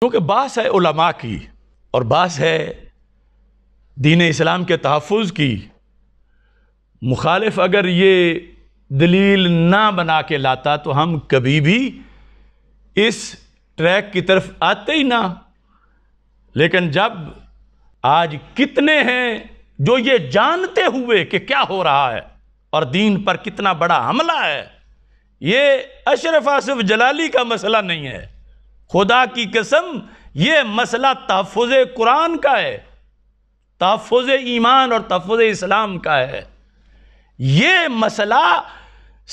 क्योंकि बास है उलमा की और बास है दीन इस्लाम के तहफ़ की मुखालफ अगर ये दलील ना बना के लाता तो हम कभी भी इस ट्रैक की तरफ आते ही ना लेकिन जब आज कितने हैं जो ये जानते हुए कि क्या हो रहा है और दीन पर कितना बड़ा हमला है ये अशरफ आसफ़ जलाली का मसला नहीं है खुदा की कसम ये मसला तहफ़ कुरान का है तहफ़ ईमान और तहफ़ इस्लाम का है ये मसला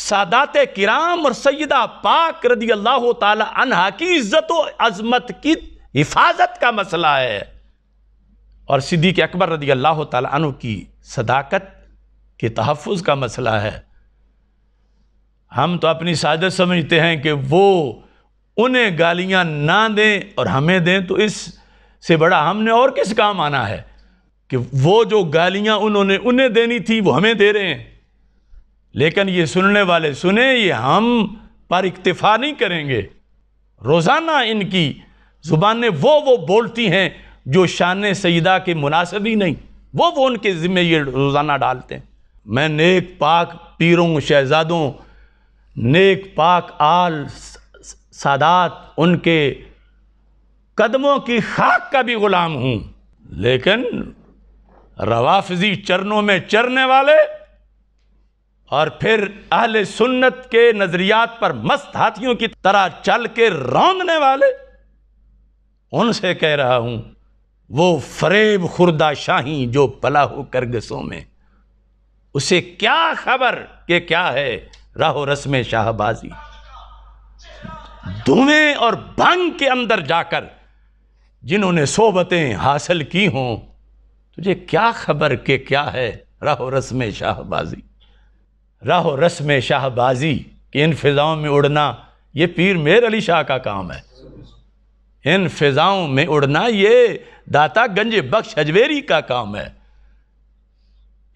सादात किराम और सैदा पाक रदी अल्लाह तहा की इज़्ज़त अजमत की हिफाजत का मसला है और सिद्दीक अकबर रदी अल्लाह तु की सदाकत के तहफ़ का मसला है हम तो अपनी सादत समझते हैं कि वो उन्हें गालियां ना दें और हमें दें तो इस से बड़ा हमने और किस काम आना है कि वो जो गालियां उन्होंने उन्हें देनी थी वो हमें दे रहे हैं लेकिन ये सुनने वाले सुने ये हम पर इक्तफा नहीं करेंगे रोज़ाना इनकी ज़ुबान वो वो बोलती हैं जो शान सईदा के मुनासिब ही नहीं वो वो उनके ज़िम्मे ये रोज़ाना डालते हैं मैं नेक पाक पीरों शहजादों नेक पाक आल सादात उनके कदमों की खाक का भी ग़ुलाम हूँ लेकिन रवाफजी चरणों में चरने वाले और फिर अहल सुन्नत के नज़रियात पर मस्त हाथियों की तरह चल के रौंदने वाले उनसे कह रहा हूँ वो फरेब खुर्दा शाही जो पला हो करगसों में उसे क्या खबर के क्या है राहो रस्म शाहबाजी धुएं और भंग के अंदर जाकर जिन्होंने सोबतें हासिल की हों तुझे क्या खबर के क्या है राहो रस्म शाहबाजी राहो रस्म शाहबाजी कि इन फिज़ाओं में उड़ना ये पीर मेर अली शाह का काम है इन फिज़ाओं में उड़ना ये दाता गंज बख्श अजवेरी का काम है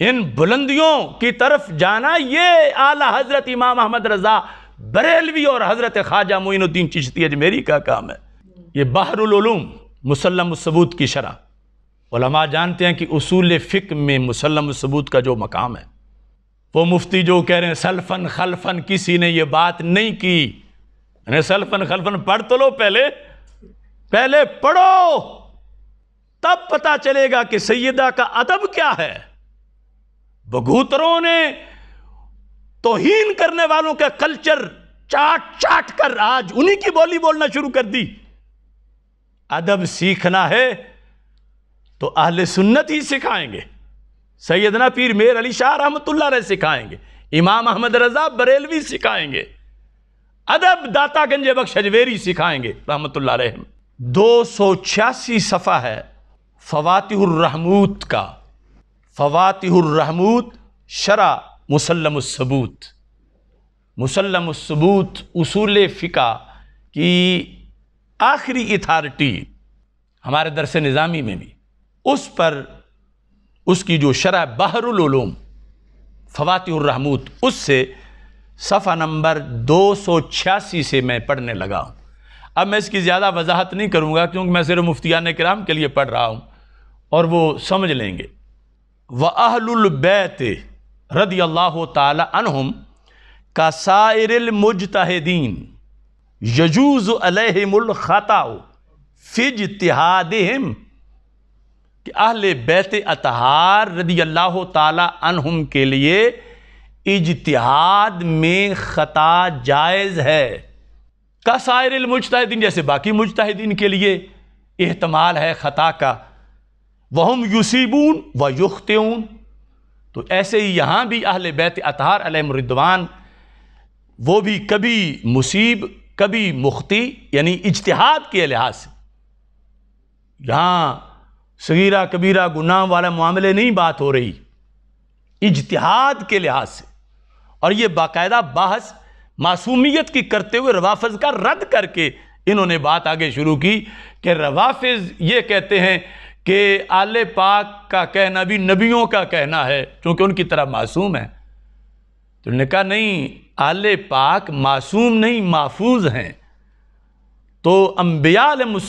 इन बुलंदियों की तरफ जाना ये आला हज़रत इमाम अहमद रज़ा बरेलवी और हज़रत ख्वाजा मोइनुद्दीन चिश्ती अजमेरी का काम है ये बहरुलूम मुसलम सबूत की शरह ओलमा जानते हैं कि उसूल फ़िक में मुसलम सबूत का जो मकाम है वो मुफ्ती जो कह रहे हैं सल्फन खलफन किसी ने ये बात नहीं की अरे सल्फन खलफन पढ़ तो लो पहले पहले पढ़ो तब पता चलेगा कि सैदा का अदब क्या है बगूतरों ने तोहीन करने वालों का कल्चर चाट चाट कर आज उन्हीं की बोली बोलना शुरू कर दी अदब सीखना है तो अहले सुन्नत ही सिखाएंगे सैदना पीर मेर अली शाह रहमतुल्ला सिखाएंगे इमाम अहमद रजा बरेलवी सिखाएंगे अदब दाता गंजे बख्श अजवेरी सिखाएंगे रहमतुल्ला रहम दो सौ छियासी सफ़ा है फ़वातिहमूद का रहमूत शरा मुसलमसबूत मुसलमसबूत उसूल फ़िका की आखिरी अथार्टी हमारे दरस निज़ामी में भी उस पर उसकी जो शरह बहरुलूम फवातरहमूत उससे सफ़ा नंबर दो सौ छियासी से मैं पढ़ने लगा हूँ अब मैं इसकी ज़्यादा वजाहत नहीं करूँगा क्योंकि मैं सिर्फ मुफ्तियान कराम के लिए पढ़ रहा हूँ और वो समझ लेंगे वहलुलबैत रदी अल्लाह तुम का सायर मुजतहदीन यजूज़ अलहमुलख़ता फ़िज तिहादम कि अहल बैत अतहार रदी अल्लाह तुम के लिए इजतहाद में ख़ता जायज़ है का सायर मुजतहदीन जैसे बाकी मुजतहदीन के लिए अहतमाल है ख़ता का वहम युसीबून व युखतून तो ऐसे ही यहाँ भी अहल बैत अतहार अलमरिद्वान वो भी कभी मुसीब कभी मुख्ती यानी इजतहाद के लिहाज से यहाँ सगीरा कबीरा गुनाह वाला मामले नहीं बात हो रही इजतहाद के लिहाज से और ये बाकायदा बहस मासूमियत की करते हुए रवाफज का रद्द करके इन्होंने बात आगे शुरू की कि रवाफज ये कहते हैं कि आल पाक का कहना भी नबियों का कहना है क्योंकि उनकी तरह मासूम है तो उन्होंने कहा नहीं आल पाक मासूम नहीं महफूज हैं तो अम्बियालम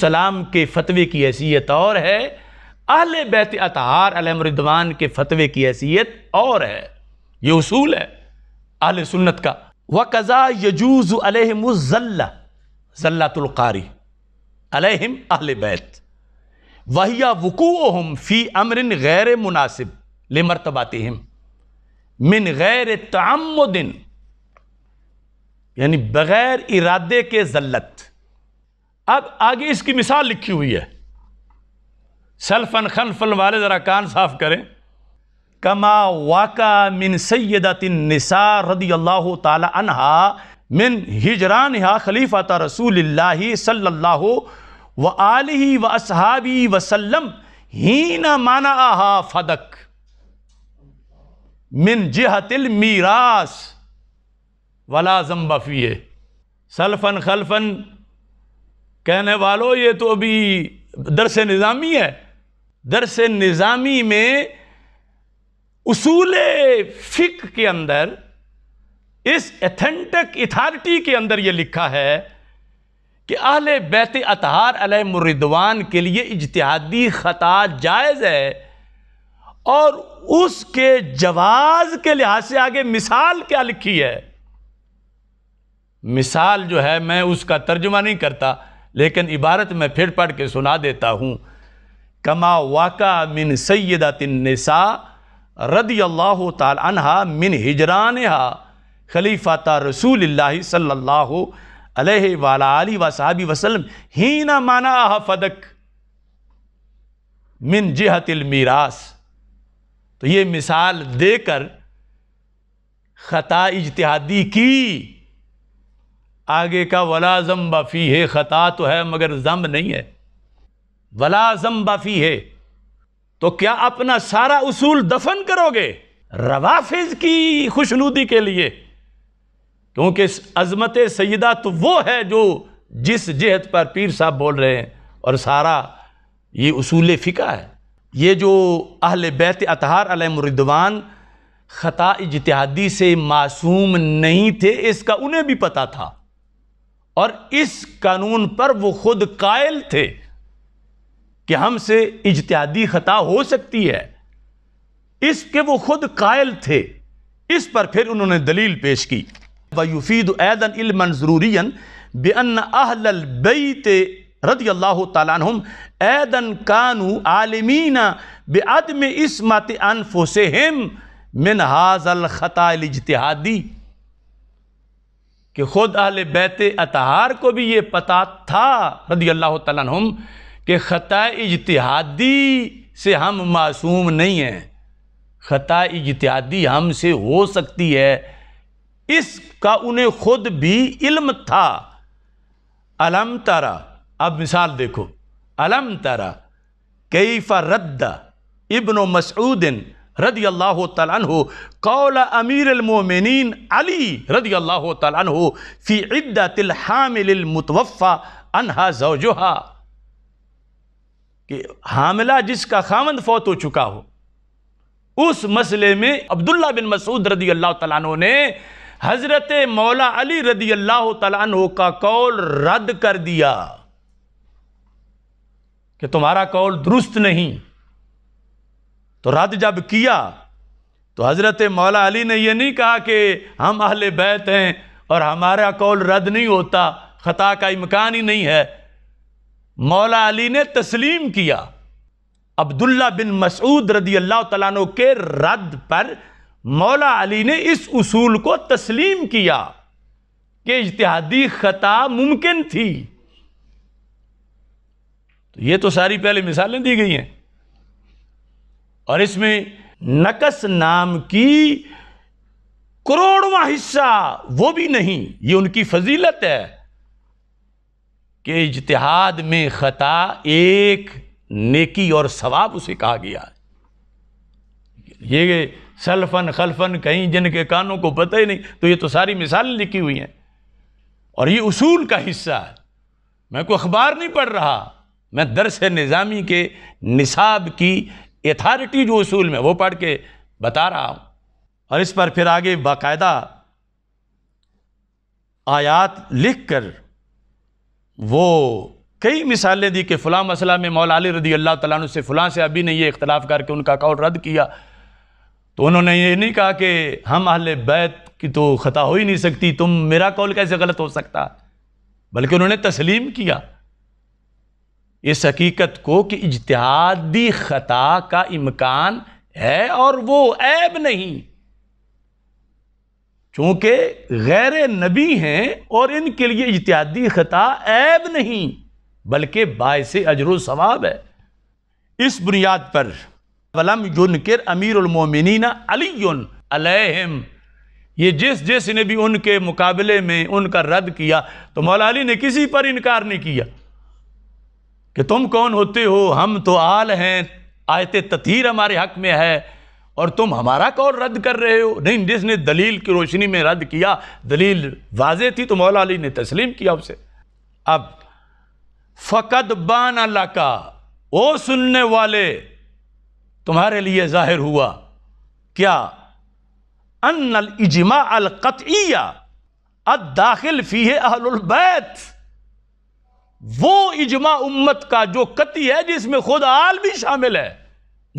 के फ़तवे की हैसियत और है अहल बैत अतहार अलमरिदवान के फ़तवे की हैसियत और है ये उसूल है अहल सुन्नत का व कज़ा यजूज़ अलहमज़ल्ला ज़ल्लातुल्कारी अलहम अहल बैत वहिया हम फ़ी अमरिन गैर मुनासिब ले मरतबाते हिम मिन गैर तमुदिन यानी बग़ैर इरादे के जल्लत अब आगे इसकी मिसाल लिखी हुई है सल्फन खनफन वाले ज़रा कान साफ करें कमा वाका मिन सैदिन निसा रदी अल्लाह तहा मिन हिजरान हा खलीफ़ा रसूल सल्ला व आल ही व असहाबी वसलम ही न माना आहा फदक मिन जहतिल मीरास वला जम्बफिए सलफन खलफन कहने वालों ये तो अभी दरस निज़ामी है दरस निज़ामी में उसूल फ़िक के अंदर इस एथेंटिक अथॉरिटी के अंदर ये लिखा है कि अहल बैत अतहार अलमरिदवान के लिए इजतहादी ख़ता जायज़ है और उसके जवाज़ के लिहाज से आगे मिसाल क्या लिखी है मिसाल जो है मैं उसका तर्जुमा नहीं करता लेकिन इबारत में फिर पढ़ के सुना देता हूँ कमा वाका मिन सैदातिनसा रदी अल्लाह तहा मिन हिजरान खलीफ़ा रसूल सल्ला वाला वसाबी वसलम ही ना माना फदक मिन जिहतिल मीरास तो ये मिसाल देकर ख़ता इजतहादी की आगे का वला ज़म बफ़ी है ख़ता तो है मगर ज़म नहीं है वला ज़म बफ़ी है तो क्या अपना सारा उसूल दफन करोगे रवाफिज की खुशनूदी के लिए क्योंकि अजमत सैदा तो वो है जो जिस जहत पर पीर साहब बोल रहे हैं और सारा ये असूल फ़िका है ये जो अहल बैत अतहार अलमरिदवान ख़ता इजतहादी से मासूम नहीं थे इसका उन्हें भी पता था और इस कानून पर वो ख़ुद कायल थे कि हमसे इजतहादी ख़ता हो सकती है इसके वो ख़ुद कायल थे इस पर फिर उन्होंने दलील पेश की ضروريا بان اهل البيت رضي الله تعالى عنهم ايضا كانوا عالمين بعدم बेअदम انفسهم من मिन हाजल الاجتهادي कि ख़ुद अहल बैत अतहार को भी ये पता था रदी अल्लाह तुम कि ख़ता इजतहादी से हम मासूम नहीं हैं ख़ता इजतहादी हमसे हो सकती है इसका उन्हें खुद भी इल्म था अलम तारा अब मिसाल देखो अलम तारा कैफ़ा रद्दा इब्न मसऊदिन रदी अल्लाह तु कौल अमीर अमीरमिन अली रदी अल्लाह तु फ़ी इद्दा इद्दतिल हामिलमतवफ़ा अनहा जोजोहा कि हामिला जिसका खामंद फौत हो चुका हो उस मसले में अब्दुल्ला बिन मसूद रदी अल्लाह तु ने हज़रत मौला अली रदी अल्लाह तला का कौल रद्द कर दिया कि तुम्हारा कौल दुरुस्त नहीं तो रद्द जब किया तो हज़रत मौला अली ने यह नहीं कहा कि हम अहल बैत हैं और हमारा कौल रद्द नहीं होता ख़ता का इम्कान ही नहीं है मौला अली ने तस्लीम किया अब्दुल्ला बिन मसूद रदी अल्लाह तला के रद्द पर मौला अली ने इस उसूल को तस्लीम किया कि इजतहादी ख़ता मुमकिन थी तो ये तो सारी पहले मिसालें दी गई हैं और इसमें नकस नाम की करोड़वा हिस्सा वो भी नहीं ये उनकी फजीलत है कि इजतहाद में ख़ता एक नेकी और सवाब उसे कहा गया ये सलफन खलफन कहीं जिनके कानों को पता ही नहीं तो ये तो सारी मिसालें लिखी हुई हैं और ये उसूल का हिस्सा है मैं कोई अखबार नहीं पढ़ रहा मैं दरस निज़ामी के निसाब की अथॉरिटी जो उसूल में वो पढ़ के बता रहा हूँ और इस पर फिर आगे बाकायदा आयात लिख कर वो कई मिसालें दी कि फ़लाँ मसला में मौला अली रदी अल्लाह तला से फ़लाँ से अभी ने ये इख्तलाफ़ करके उनका अकाउंट रद्द किया तो उन्होंने ये नहीं कहा कि हम अहले बैत की तो ख़ता हो ही नहीं सकती तुम मेरा कौल कैसे गलत हो सकता बल्कि उन्होंने तस्लीम किया इस हकीकत को कि इजतहादी ख़ता का इम्कान है और वो ऐब नहीं चूँकि गैर नबी हैं और इनके लिए इजतहादी ख़ता ऐब नहीं बल्कि बायस अजर सवाब है इस बुनियाद पर वलम युनकर अमीरमिन अलैहिम ये जिस जिस ने भी उनके मुकाबले में उनका रद्द किया तो मौला अली ने किसी पर इनकार नहीं किया कि तुम कौन होते हो हम तो आल हैं आयत ततीर हमारे हक में है और तुम हमारा कौन रद्द कर रहे हो नहीं जिसने दलील की रोशनी में रद्द किया दलील वाजे थी तो मौला अली ने तस्लीम किया उसे अब फ़कत बान अल्लाह का ओ सुनने वाले तुम्हारे लिए जाहिर हुआ क्या अन इजमा अद दाखिल फी अहलबैत वो इजमा उम्मत का जो कति है जिसमें खुद आल भी शामिल है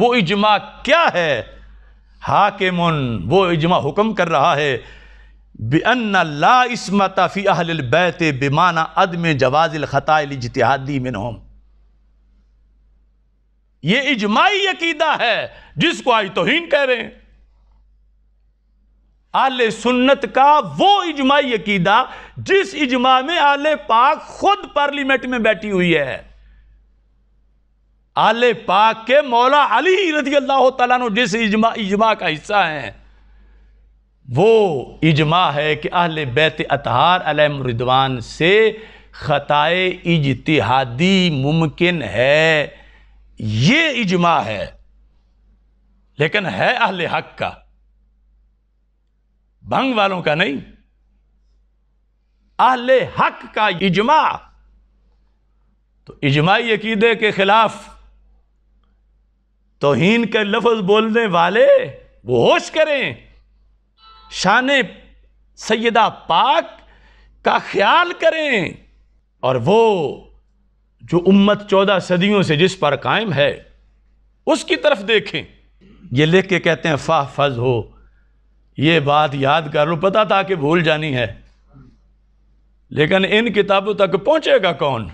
वो इजमा क्या है हाकिम वो इजमा हुक्म कर रहा है बेअन ला इसमत फ़ी बैत बेमाना अदम जवाज़िल ख़ता इजतहादी मिनहम ये इजमाई अकीदा है जिसको आज तोहन कह रहे हैं आले सुन्नत का वो इजमाई अकीदा जिस इजमा में आले पाक खुद पार्लियामेंट में बैठी हुई है आले पाक के मौला अली रजी अल्लाह तला जिस इजमा इजमा का हिस्सा है वो इजमा है कि अहल बैत अतहार रिदवान से ख़ताए इजतिहादी मुमकिन है ये इजमा है लेकिन है अहले हक का भंग वालों का नहीं अहले हक का इजमा तो इजमाई अकीदे के खिलाफ तोहन के लफ्ज बोलने वाले वो होश करें शान सैदा पाक का ख्याल करें और वो जो उम्मत चौदह सदियों से जिस पर कायम है उसकी तरफ देखें ये लिख के कहते हैं फाह फज हो ये बात याद कर लो पता था कि भूल जानी है लेकिन इन किताबों तक पहुंचेगा कौन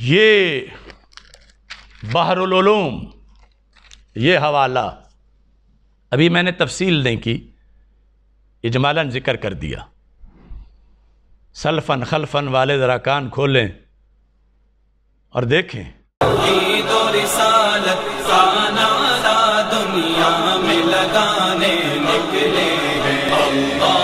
ये बहरुलूम ये हवाला अभी मैंने तफसील नहीं की इजमालन ज़िक्र कर दिया सलफन खलफन वाले ज़रा कान खोलें और देखें दुनिया में लगाने निकले हैं